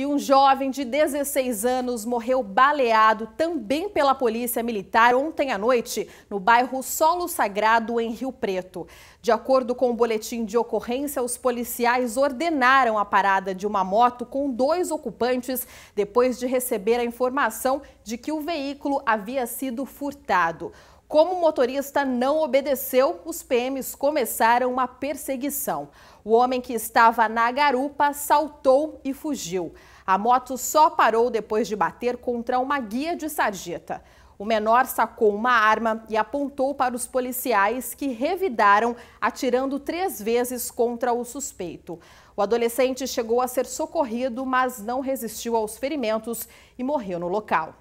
E um jovem de 16 anos morreu baleado também pela polícia militar ontem à noite no bairro Solo Sagrado, em Rio Preto. De acordo com o boletim de ocorrência, os policiais ordenaram a parada de uma moto com dois ocupantes depois de receber a informação de que o veículo havia sido furtado. Como o motorista não obedeceu, os PMs começaram uma perseguição. O homem que estava na garupa saltou e fugiu. A moto só parou depois de bater contra uma guia de sarjeta. O menor sacou uma arma e apontou para os policiais que revidaram, atirando três vezes contra o suspeito. O adolescente chegou a ser socorrido, mas não resistiu aos ferimentos e morreu no local.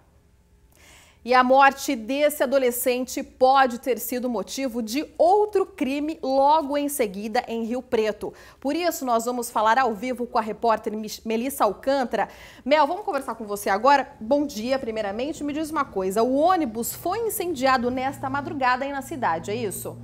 E a morte desse adolescente pode ter sido motivo de outro crime logo em seguida em Rio Preto. Por isso, nós vamos falar ao vivo com a repórter Melissa Alcântara. Mel, vamos conversar com você agora. Bom dia, primeiramente. Me diz uma coisa: o ônibus foi incendiado nesta madrugada aí na cidade, é isso?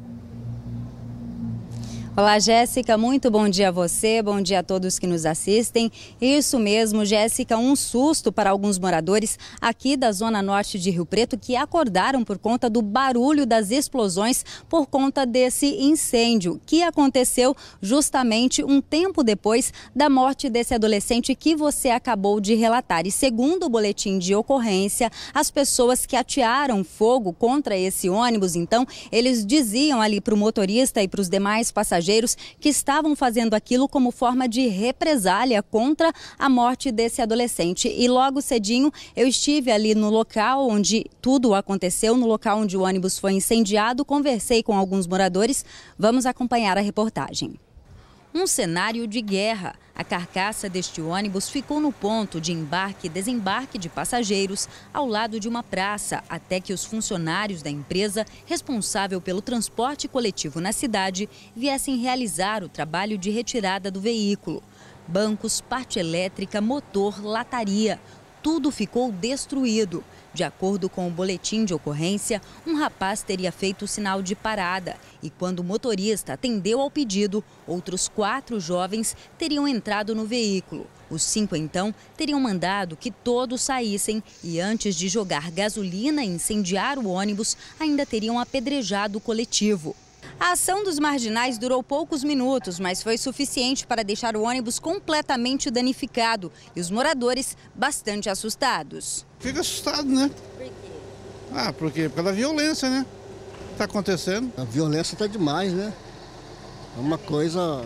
Olá, Jéssica, muito bom dia a você, bom dia a todos que nos assistem. Isso mesmo, Jéssica, um susto para alguns moradores aqui da zona norte de Rio Preto que acordaram por conta do barulho das explosões por conta desse incêndio que aconteceu justamente um tempo depois da morte desse adolescente que você acabou de relatar. E segundo o boletim de ocorrência, as pessoas que atearam fogo contra esse ônibus, então, eles diziam ali para o motorista e para os demais passageiros passageiros que estavam fazendo aquilo como forma de represália contra a morte desse adolescente. E logo cedinho eu estive ali no local onde tudo aconteceu, no local onde o ônibus foi incendiado, conversei com alguns moradores. Vamos acompanhar a reportagem um cenário de guerra. A carcaça deste ônibus ficou no ponto de embarque e desembarque de passageiros ao lado de uma praça, até que os funcionários da empresa responsável pelo transporte coletivo na cidade viessem realizar o trabalho de retirada do veículo. Bancos, parte elétrica, motor, lataria tudo ficou destruído. De acordo com o boletim de ocorrência, um rapaz teria feito o sinal de parada e, quando o motorista atendeu ao pedido, outros quatro jovens teriam entrado no veículo. Os cinco, então, teriam mandado que todos saíssem e, antes de jogar gasolina e incendiar o ônibus, ainda teriam apedrejado o coletivo. A ação dos marginais durou poucos minutos, mas foi suficiente para deixar o ônibus completamente danificado e os moradores bastante assustados. Fica assustado, né? Por quê? Ah, porque é pela violência, né? Está acontecendo. A violência está demais, né? É uma coisa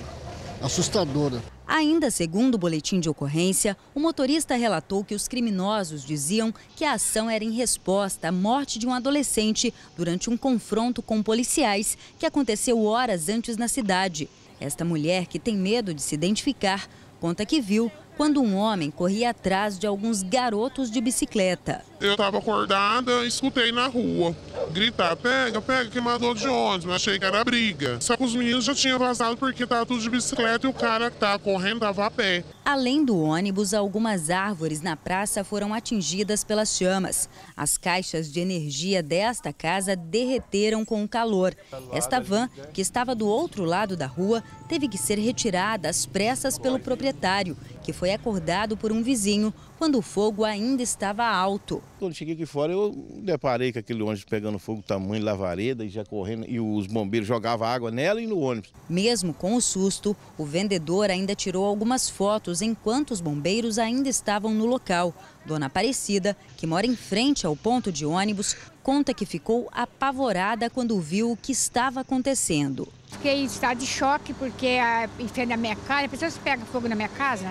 assustadora. Ainda segundo o boletim de ocorrência, o motorista relatou que os criminosos diziam que a ação era em resposta à morte de um adolescente durante um confronto com policiais que aconteceu horas antes na cidade. Esta mulher, que tem medo de se identificar, conta que viu quando um homem corria atrás de alguns garotos de bicicleta. Eu estava acordada, escutei na rua gritar: pega, pega, queimador de ônibus. Achei que era briga. Só que os meninos já tinham vazado porque estava tudo de bicicleta e o cara que estava correndo estava a pé. Além do ônibus, algumas árvores na praça foram atingidas pelas chamas. As caixas de energia desta casa derreteram com o calor. Esta van, que estava do outro lado da rua, teve que ser retirada às pressas pelo proprietário, que foi acordado por um vizinho quando o fogo ainda estava alto. Quando cheguei aqui fora, eu deparei com aquele ônibus pegando fogo, tamanho lavareda e já correndo, e os bombeiros jogavam água nela e no ônibus. Mesmo com o susto, o vendedor ainda tirou algumas fotos enquanto os bombeiros ainda estavam no local. Dona Aparecida, que mora em frente ao ponto de ônibus, conta que ficou apavorada quando viu o que estava acontecendo. Fiquei em estado de choque porque a, enfiei na minha casa as pessoas pega fogo na minha casa,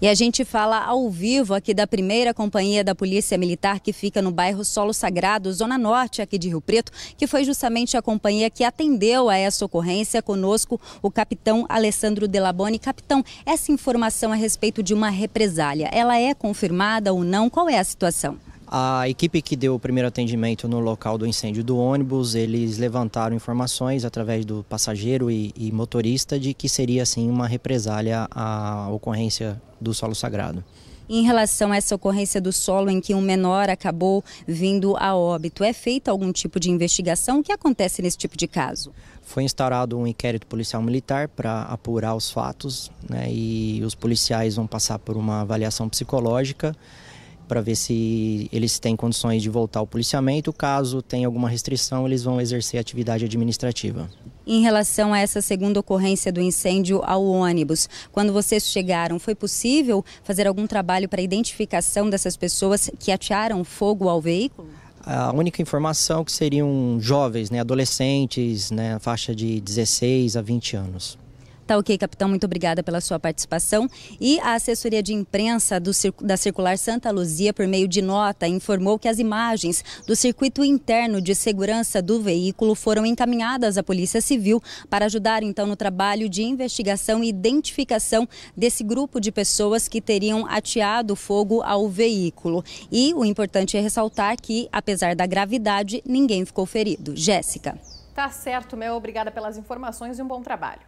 e a gente fala ao vivo aqui da primeira companhia da Polícia Militar que fica no bairro Solo Sagrado, Zona Norte aqui de Rio Preto, que foi justamente a companhia que atendeu a essa ocorrência. Conosco o capitão Alessandro Delaboni. Capitão, essa informação a respeito de uma represália, ela é confirmada ou não? Qual é a situação? A equipe que deu o primeiro atendimento no local do incêndio do ônibus, eles levantaram informações através do passageiro e, e motorista de que seria assim uma represália à ocorrência do solo sagrado. Em relação a essa ocorrência do solo em que um menor acabou vindo a óbito, é feita algum tipo de investigação? O que acontece nesse tipo de caso? Foi instaurado um inquérito policial militar para apurar os fatos né, e os policiais vão passar por uma avaliação psicológica para ver se eles têm condições de voltar ao policiamento. Caso tenha alguma restrição, eles vão exercer atividade administrativa. Em relação a essa segunda ocorrência do incêndio ao ônibus, quando vocês chegaram, foi possível fazer algum trabalho para identificação dessas pessoas que atearam fogo ao veículo? a única informação é que seriam jovens, né, adolescentes, né, faixa de 16 a 20 anos. Tá ok, capitão, muito obrigada pela sua participação. E a assessoria de imprensa do, da Circular Santa Luzia, por meio de nota, informou que as imagens do circuito interno de segurança do veículo foram encaminhadas à Polícia Civil para ajudar, então, no trabalho de investigação e identificação desse grupo de pessoas que teriam ateado fogo ao veículo. E o importante é ressaltar que, apesar da gravidade, ninguém ficou ferido. Jéssica. Tá certo, Mel. Obrigada pelas informações e um bom trabalho.